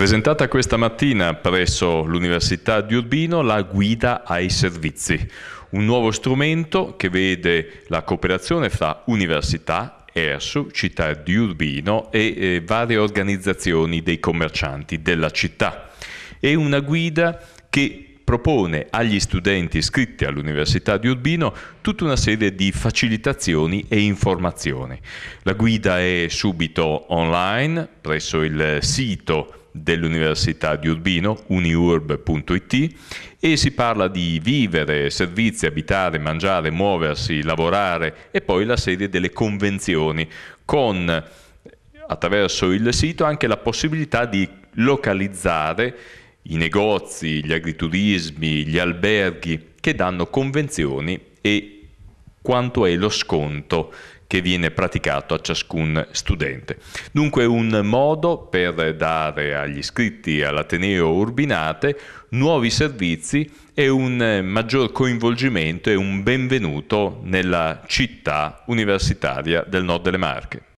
Presentata questa mattina presso l'Università di Urbino la Guida ai Servizi, un nuovo strumento che vede la cooperazione fra università, ERSU, città di Urbino e eh, varie organizzazioni dei commercianti della città. È una guida che propone agli studenti iscritti all'Università di Urbino tutta una serie di facilitazioni e informazioni. La guida è subito online presso il sito dell'Università di Urbino, uniurb.it, e si parla di vivere, servizi, abitare, mangiare, muoversi, lavorare e poi la serie delle convenzioni con attraverso il sito anche la possibilità di localizzare i negozi, gli agriturismi, gli alberghi che danno convenzioni e quanto è lo sconto che viene praticato a ciascun studente. Dunque un modo per dare agli iscritti all'Ateneo Urbinate nuovi servizi e un maggior coinvolgimento e un benvenuto nella città universitaria del nord delle Marche.